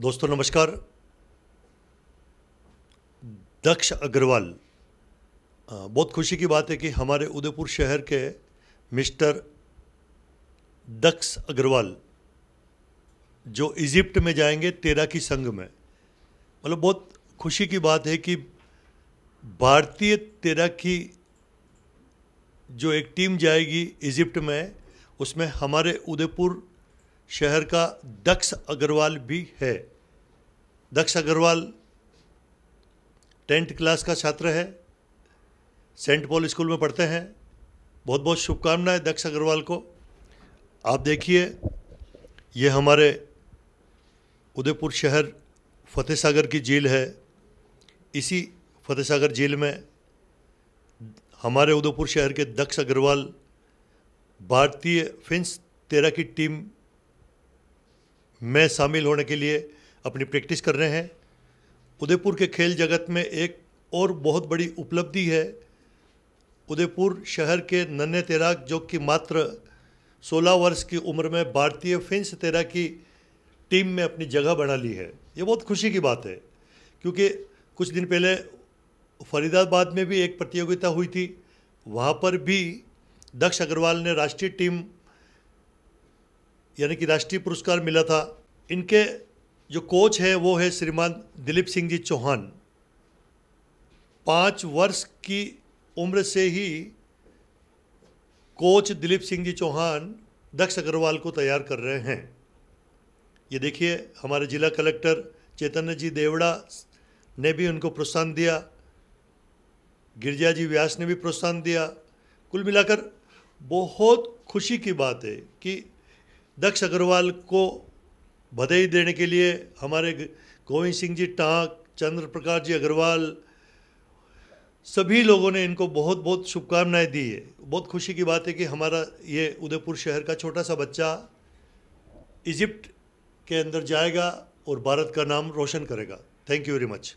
दोस्तों नमस्कार दक्ष अग्रवाल बहुत खुशी की बात है कि हमारे उदयपुर शहर के मिस्टर दक्ष अग्रवाल जो इजिप्ट में जाएंगे तैराकी संघ में मतलब बहुत खुशी की बात है कि भारतीय तैराकी जो एक टीम जाएगी इजिप्ट में उसमें हमारे उदयपुर शहर का दक्ष अग्रवाल भी है दक्ष अग्रवाल टेंथ क्लास का छात्र है सेंट पॉल स्कूल में पढ़ते हैं बहुत बहुत शुभकामनाएं दक्ष अग्रवाल को आप देखिए ये हमारे उदयपुर शहर फतेह सागर की झील है इसी फतेह सागर झील में हमारे उदयपुर शहर के दक्ष अग्रवाल भारतीय फिंस तेरा की टीम में शामिल होने के लिए अपनी प्रैक्टिस कर रहे हैं उदयपुर के खेल जगत में एक और बहुत बड़ी उपलब्धि है उदयपुर शहर के नन्हे तैराक जो कि मात्र 16 वर्ष की उम्र में भारतीय फिंस तैराकी टीम में अपनी जगह बना ली है ये बहुत खुशी की बात है क्योंकि कुछ दिन पहले फरीदाबाद में भी एक प्रतियोगिता हुई थी वहाँ पर भी दक्ष अग्रवाल ने राष्ट्रीय टीम यानी कि राष्ट्रीय पुरस्कार मिला था इनके जो कोच है वो है श्रीमान दिलीप सिंह जी चौहान पाँच वर्ष की उम्र से ही कोच दिलीप सिंह जी चौहान दक्ष अग्रवाल को तैयार कर रहे हैं ये देखिए हमारे जिला कलेक्टर चैतन्य जी देवड़ा ने भी उनको प्रोत्साहन दिया गिरजा जी व्यास ने भी प्रोत्साहन दिया कुल मिलाकर बहुत खुशी की बात है कि दक्ष अग्रवाल को बधाई देने के लिए हमारे गोविंद सिंह जी टाँक चंद्र प्रकाश जी अग्रवाल सभी लोगों ने इनको बहुत बहुत शुभकामनाएं दी है बहुत खुशी की बात है कि हमारा ये उदयपुर शहर का छोटा सा बच्चा इजिप्ट के अंदर जाएगा और भारत का नाम रोशन करेगा थैंक यू वेरी मच